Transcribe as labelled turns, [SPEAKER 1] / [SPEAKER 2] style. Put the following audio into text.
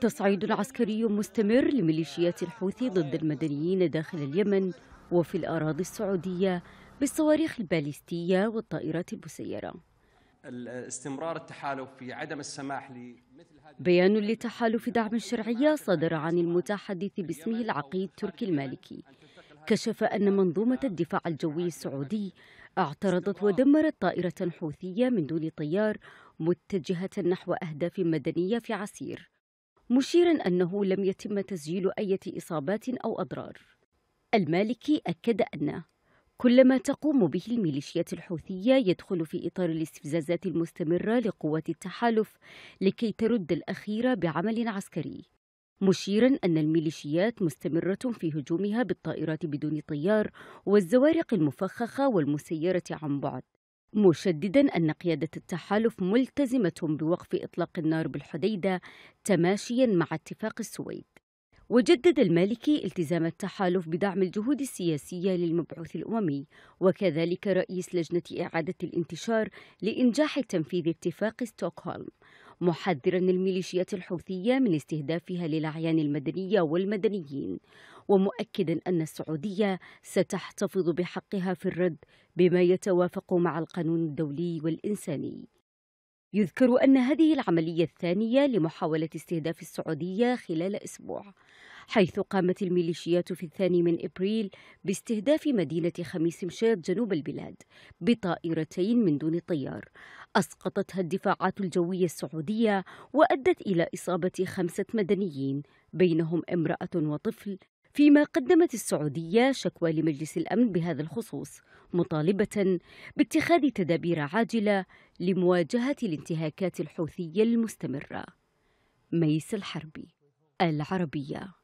[SPEAKER 1] تصعيد عسكري مستمر لميليشيات الحوثي ضد المدنيين داخل اليمن وفي الأراضي السعودية بالصواريخ الباليستية والطائرات المسيرة استمرار التحالف في عدم السماح لمثل هذه بيان لتحالف دعم الشرعية صدر عن المتحدث باسمه العقيد تركي المالكي كشف أن منظومة الدفاع الجوي السعودي اعترضت ودمرت طائرة حوثية من دون طيار متجهة نحو أهداف مدنية في عسير مشيرا أنه لم يتم تسجيل أي إصابات أو أضرار المالكي أكد أن كل ما تقوم به الميليشيات الحوثية يدخل في إطار الاستفزازات المستمرة لقوات التحالف لكي ترد الأخيرة بعمل عسكري مشيرا أن الميليشيات مستمرة في هجومها بالطائرات بدون طيار والزوارق المفخخة والمسيرة عن بعد مشددا أن قيادة التحالف ملتزمة بوقف إطلاق النار بالحديدة تماشيا مع اتفاق السويد وجدد المالكي التزام التحالف بدعم الجهود السياسية للمبعوث الأممي وكذلك رئيس لجنة إعادة الانتشار لإنجاح تنفيذ اتفاق ستوكهولم محذرا الميليشيات الحوثية من استهدافها للأعيان المدنية والمدنيين ومؤكدا أن السعودية ستحتفظ بحقها في الرد بما يتوافق مع القانون الدولي والإنساني يذكر أن هذه العملية الثانية لمحاولة استهداف السعودية خلال أسبوع حيث قامت الميليشيات في الثاني من إبريل باستهداف مدينة خميس مشيط جنوب البلاد بطائرتين من دون طيار أسقطتها الدفاعات الجوية السعودية وأدت إلى إصابة خمسة مدنيين بينهم امرأة وطفل فيما قدمت السعودية شكوى لمجلس الأمن بهذا الخصوص مطالبة باتخاذ تدابير عاجلة لمواجهة الانتهاكات الحوثية المستمرة ميس الحربي العربيه